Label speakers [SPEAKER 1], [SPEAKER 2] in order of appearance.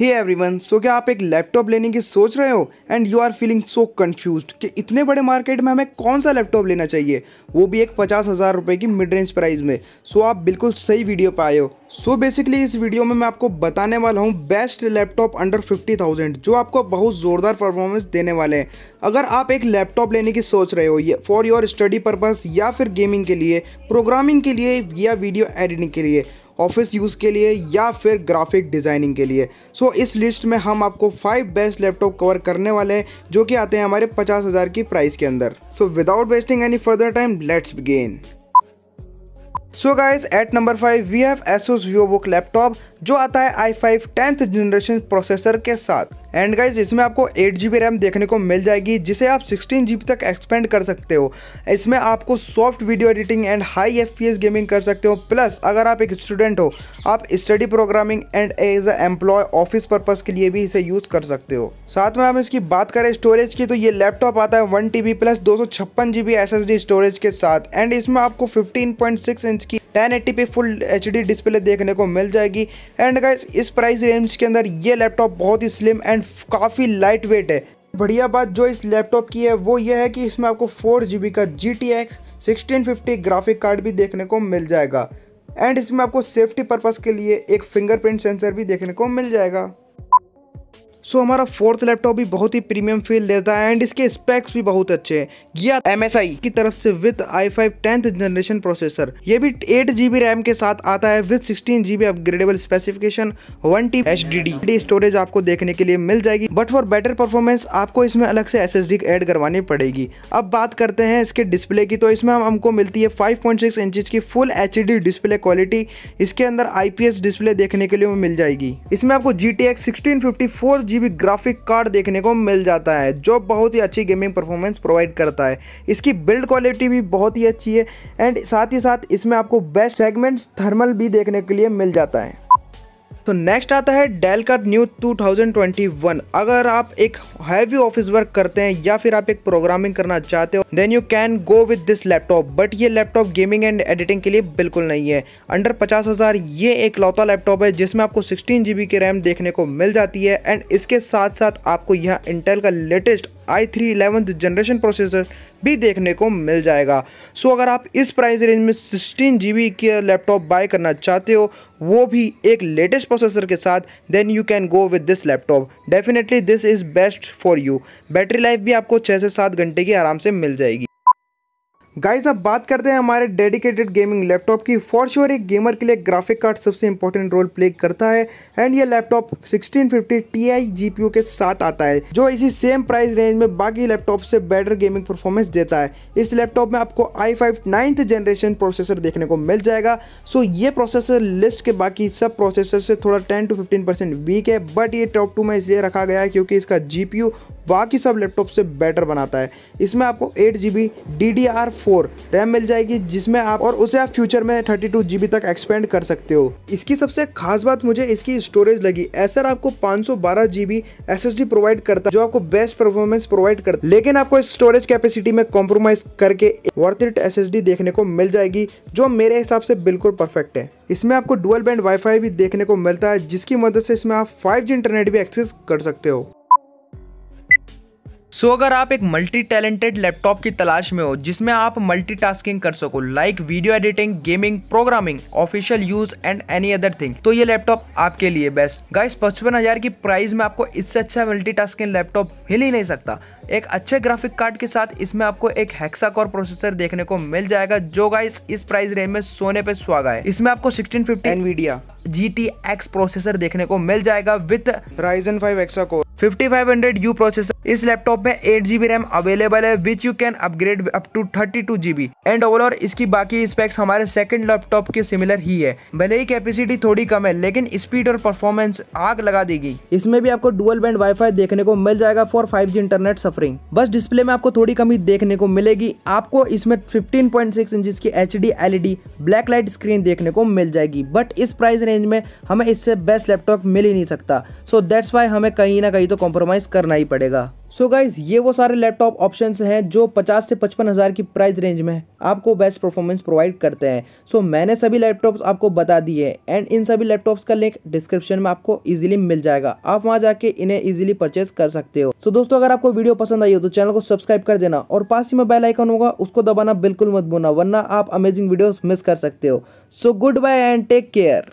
[SPEAKER 1] Hey everyone so क्या आप एक लैपटॉप लेने की सोच रहे हो and you are feeling so confuse कि इतने बड़े मार्केट में हमें कौन सा लैपटॉप लेना चाहिए वो भी एक पचास हज़ार रुपये की मिड रेंज प्राइस में सो so, आप बिल्कुल सही वीडियो पर आए हो सो so बेसिकली इस वीडियो में मैं आपको बताने वाला हूँ बेस्ट लैपटॉप अंडर 50,000 जो आपको बहुत ज़ोरदार परफॉर्मेंस देने वाले हैं अगर आप एक लैपटॉप लेने की सोच रहे हो ये फॉर योर स्टडी पर्पस या फिर गेमिंग के लिए प्रोग्रामिंग के लिए या वीडियो एडिटिंग के लिए ऑफिस यूज़ के लिए या फिर ग्राफिक डिज़ाइनिंग के लिए सो so, इस लिस्ट में हम आपको फाइव बेस्ट लैपटॉप कवर करने वाले हैं जो कि आते हैं हमारे पचास हज़ार की प्राइस के अंदर so without wasting any further time let's begin So guys, at number 5 we have Asus VivoBook laptop. जो आता है i five tenth generation processor के साथ एंड गाइज इसमें आपको एट जी बी रैम देखने को मिल जाएगी जिसे आप सिक्सटीन जी बी तक एक्सपेंड कर सकते हो इसमें आपको soft video editing and high F P S gaming कर सकते हो प्लस अगर आप एक स्टूडेंट हो आप study programming and as a employ office purpose के लिए भी इसे यूज़ कर सकते हो साथ में हम इसकी बात करें स्टोरेज की तो ये लैपटॉप आता है वन टी बी प्लस दो सौ छप्पन G B S S D storage के साथ एंड इसमें आपको फिफ्टीन पॉइंट सिक्स इंच की टेन एट्टी पे फुल एच डी डिस्प्ले देखने को मिल जाएगी एंड गाइस इस प्राइस रेंज के अंदर ये लैपटॉप बहुत ही स्लिम एंड काफ़ी लाइट वेट है बढ़िया बात जो इस लैपटॉप की है वो ये है कि इसमें आपको फोर जी का G T X sixteen fifty graphic card भी देखने को मिल जाएगा एंड इसमें आपको सेफ्टी पर्पज़ के लिए एक फिंगरप्रिंट सेंसर भी देखने को मिल जाएगा सो so, हमारा फोर्थ लैपटॉप भी बहुत ही प्रीमियम फील देता है एंड इसके स्पेक्स भी बहुत अच्छे हैं या एम की तरफ से with i five tenth generation processor ये भी एट बी रैम के साथ आता है with sixteen GB upgradable specification one T H D storage आपको देखने के लिए मिल जाएगी बट फॉर बेटर परफॉर्मेंस आपको इसमें अलग से एस एस डी एड करवानी पड़ेगी अब बात करते हैं इसके डिस्प्ले की तो इसमें हम हमको मिलती है फाइव पॉइंट सिक्स इंचज की full H D display quality इसके अंदर आई पी एस डिस्प्ले देखने के लिए मिल जाएगी इसमें आपको G T X sixteen fifty four G graphic card देखने को मिल जाता है जो बहुत ही अच्छी गेमिंग परफॉर्मेंस प्रोवाइड करता है इसकी बिल्ड क्वालिटी भी बहुत ही अच्छी है एंड साथ ही साथ इसमें आपको बेस्ट सेगमेंट्स थर्मल भी देखने के लिए मिल जाता है तो नेक्स्ट आता है डेल का न्यू 2021 अगर आप एक हैवी ऑफिस वर्क करते हैं या फिर आप एक प्रोग्रामिंग करना चाहते हो then you can go with this laptop but ये लैपटॉप गेमिंग एंड एडिटिंग के लिए बिल्कुल नहीं है अंडर पचास हज़ार ये एक लौता लैपटॉप है जिसमें आपको सिक्सटीन जी की रैम देखने को मिल जाती है एंड इसके साथ साथ आपको यह इंटेल का latest i three generation processor भी देखने को मिल जाएगा सो अगर आप इस प्राइस रेंज में सिक्सटीन जी के लैपटॉप बाय करना चाहते हो वो भी एक लेटेस्ट प्रोसेसर के साथ then you can go with this laptop definitely this is best for you battery life भी आपको छः से सात घंटे की आराम से मिल जाएगी गाइस अब बात करते हैं हमारे डेडिकेटेड गेमिंग लैपटॉप की फॉर श्योर एक गेमर के लिए ग्राफिक कार्ड सबसे इंपॉर्टेंट रोल प्ले करता है एंड ये लैपटॉप 1650 Ti GPU के साथ आता है जो इसी सेम प्राइस रेंज में बाकी लैपटॉप से बेटर गेमिंग परफॉर्मेंस देता है इस लैपटॉप में आपको i five ninth generation processor देखने को मिल जाएगा सो ये प्रोसेसर लिस्ट के बाकी सब प्रोसेसर से थोड़ा टेन टू फिफ्टीन वीक है बट ये टॉप टू में इसलिए रखा गया है क्योंकि इसका जी बाकी सब लैपटॉप से बेटर बनाता है इसमें आपको eight G B D D R four RAM मिल जाएगी जिसमें आप और उसे आप फ्यूचर में थर्टी टू जी बी तक एक्सपेंड कर सकते हो इसकी सबसे खास बात मुझे इसकी स्टोरेज लगी एसर आपको पाँच सौ बारह G B S S D provide करता है जो आपको बेस्ट परफॉर्मेंस प्रोवाइड करता है लेकिन आपको स्टोरेज कैपेसिटी में कॉम्प्रोमाइज करके worth it S S D देखने को मिल जाएगी जो मेरे हिसाब से बिल्कुल परफेक्ट है इसमें आपको डुअल बैंड वाईफाई भी देखने को मिलता है जिसकी मदद से इसमें आप 5G इंटरनेट भी एक्सेस कर सकते हो सो so, अगर आप एक मल्टी टैलेंटेड लैपटॉप की तलाश में हो जिसमें आप मल्टीटास्किंग कर सको like video editing gaming programming official use and any other thing तो ये लैपटॉप आपके लिए बेस्ट गाइस पचपन हजार की प्राइस में आपको इससे अच्छा मल्टीटास्किंग लैपटॉप मिल ही नहीं सकता एक अच्छे ग्राफिक कार्ड के साथ इसमें आपको एक हेक्सा कोर प्रोसेसर देखने को मिल जाएगा जो गाइस इस प्राइस रेंज में सोने पे स्वागत है इसमें आपको 1650 fifty G T X processor देखने को मिल जाएगा with Ryzen five hexa core U processor इस लैपटॉप में एट बी रैम अवेलेबल है which you can upgrade up to thirty two GB and overall इसकी बाकी स्पेक्स हमारे सेकंड लैपटॉप के सिमिलर ही है भले ही कैपेसिटी थोड़ी कम है लेकिन स्पीड और परफॉर्मेंस आग लगा देगी इसमें भी आपको डुअल बैंड वाईफाई देखने को मिल जाएगा फॉर फाइव इंटरनेट सफरिंग बस डिस्प्ले में आपको थोड़ी कमी देखने को मिलेगी आपको इसमें फिफ्टीन पॉइंट सिक्स इंच की H D LED backlight screen देखने को मिल जाएगी बट इस प्राइस रेंज में हमें इससे बेस्ट लैपटॉप मिल ही नहीं सकता सो दैट्स वाई हमें कहीं ना कहीं तो कॉम्प्रोमाइज करना ही पड़ेगा सो so गाइज ये वो सारे लैपटॉप ऑप्शंस हैं जो 50 से पचपन हज़ार की प्राइस रेंज में आपको बेस्ट परफॉर्मेंस प्रोवाइड करते हैं सो so, मैंने सभी लैपटॉप्स आपको बता दिए एंड इन सभी लैपटॉप्स का लिंक डिस्क्रिप्शन में आपको इजीली मिल जाएगा आप वहां जाके इन्हें इजीली परचेज कर सकते हो सो so, दोस्तों अगर आपको वीडियो पसंद आई हो तो चैनल को सब्सक्राइब कर देना और पास ही में बेल आइकन होगा उसको दबाना बिल्कुल मत बोना वरना आप अमेजिंग वीडियोज मिस कर सकते हो so goodbye and take care